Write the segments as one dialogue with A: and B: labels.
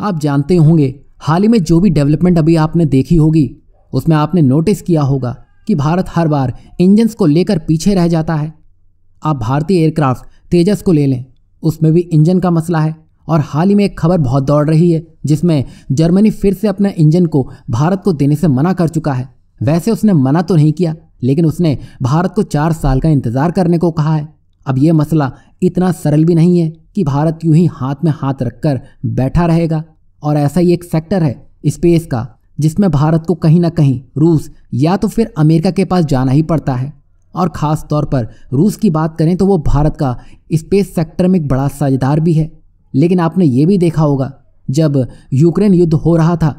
A: आप जानते होंगे हाल ही में जो भी डेवलपमेंट अभी आपने देखी होगी उसमें आपने नोटिस किया होगा कि भारत हर बार इंजन्स को लेकर पीछे रह जाता है आप भारतीय एयरक्राफ्ट तेजस को ले लें उसमें भी इंजन का मसला है और हाल ही में एक खबर बहुत दौड़ रही है जिसमें जर्मनी फिर से अपने इंजन को भारत को देने से मना कर चुका है वैसे उसने मना तो नहीं किया लेकिन उसने भारत को चार साल का इंतज़ार करने को कहा है अब यह मसला इतना सरल भी नहीं है कि भारत यूं ही हाथ में हाथ रखकर बैठा रहेगा और ऐसा ही एक सेक्टर है स्पेस का जिसमें भारत को कहीं ना कहीं रूस या तो फिर अमेरिका के पास जाना ही पड़ता है और ख़ास तौर पर रूस की बात करें तो वो भारत का स्पेस सेक्टर में एक बड़ा साझेदार भी है लेकिन आपने ये भी देखा होगा जब यूक्रेन युद्ध हो रहा था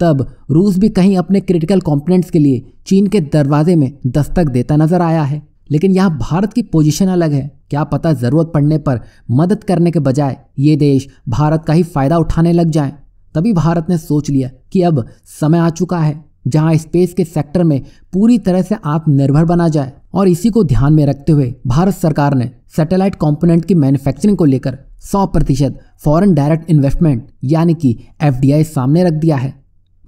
A: तब रूस भी कहीं अपने क्रिटिकल कंपोनेंट्स के लिए चीन के दरवाजे में दस्तक देता नजर आया है लेकिन यहाँ भारत की पोजीशन अलग है क्या पता ज़रूरत पड़ने पर मदद करने के बजाय ये देश भारत का ही फ़ायदा उठाने लग जाए तभी भारत ने सोच लिया कि अब समय आ चुका है जहां स्पेस के सेक्टर में पूरी तरह से आत्मनिर्भर बना जाए और इसी को ध्यान में रखते हुए भारत सरकार ने सैटेलाइट कंपोनेंट की मैन्युफैक्चरिंग को लेकर 100 प्रतिशत फॉरन डायरेक्ट इन्वेस्टमेंट यानी कि एफ सामने रख दिया है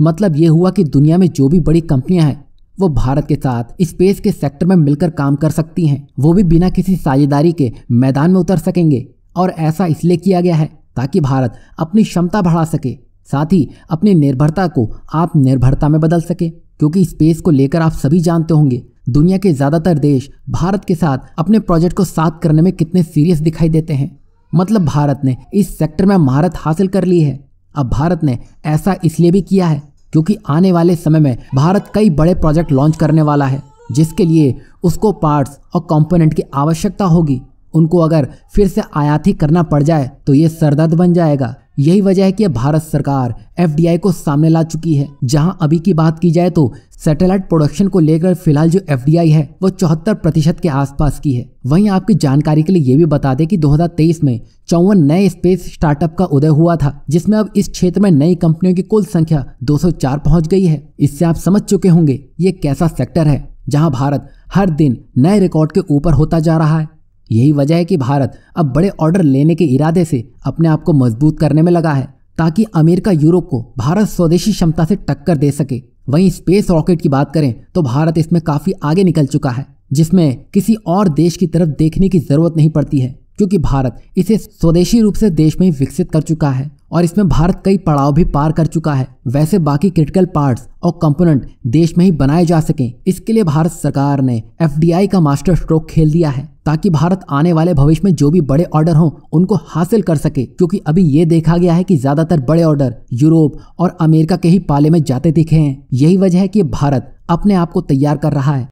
A: मतलब ये हुआ कि दुनिया में जो भी बड़ी कंपनियां हैं वो भारत के साथ स्पेस के सेक्टर में मिलकर काम कर सकती हैं वो भी बिना किसी साझेदारी के मैदान में उतर सकेंगे और ऐसा इसलिए किया गया है ताकि भारत अपनी क्षमता बढ़ा सके साथ ही अपनी निर्भरता को आप निर्भरता में बदल सके क्योंकि स्पेस को लेकर आप सभी जानते होंगे दुनिया के ज़्यादातर देश भारत के साथ अपने प्रोजेक्ट को साथ करने में कितने सीरियस दिखाई देते हैं मतलब भारत ने इस सेक्टर में महारत हासिल कर ली है अब भारत ने ऐसा इसलिए भी किया है क्योंकि आने वाले समय में भारत कई बड़े प्रोजेक्ट लॉन्च करने वाला है जिसके लिए उसको पार्ट्स और कंपोनेंट की आवश्यकता होगी उनको अगर फिर से आयात ही करना पड़ जाए तो ये सरदर्द बन जाएगा यही वजह है कि अब भारत सरकार एफ को सामने ला चुकी है जहां अभी की बात की जाए तो सैटेलाइट प्रोडक्शन को लेकर फिलहाल जो एफ है वो चौहत्तर प्रतिशत के आसपास की है वहीं आपकी जानकारी के लिए ये भी बता दें कि 2023 में चौवन नए स्पेस स्टार्टअप का उदय हुआ था जिसमें अब इस क्षेत्र में नई कंपनियों की कुल संख्या 204 पहुंच गई है इससे आप समझ चुके होंगे ये कैसा सेक्टर है जहां भारत हर दिन नए रिकॉर्ड के ऊपर होता जा रहा है यही वजह है कि भारत अब बड़े ऑर्डर लेने के इरादे से अपने आप को मजबूत करने में लगा है ताकि अमेरिका यूरोप को भारत स्वदेशी क्षमता से टक्कर दे सके वहीं स्पेस रॉकेट की बात करें तो भारत इसमें काफी आगे निकल चुका है जिसमें किसी और देश की तरफ देखने की जरूरत नहीं पड़ती है क्योंकि भारत इसे स्वदेशी रूप से देश में विकसित कर चुका है और इसमें भारत कई पड़ाव भी पार कर चुका है वैसे बाकी क्रिटिकल पार्ट्स और कंपोनेंट देश में ही बनाए जा सकें इसके लिए भारत सरकार ने एफ का मास्टर स्ट्रोक खेल दिया है ताकि भारत आने वाले भविष्य में जो भी बड़े ऑर्डर हों उनको हासिल कर सके क्योंकि अभी ये देखा गया है कि ज्यादातर बड़े ऑर्डर यूरोप और अमेरिका के ही पाले में जाते दिखे हैं यही वजह है कि भारत अपने आप को तैयार कर रहा है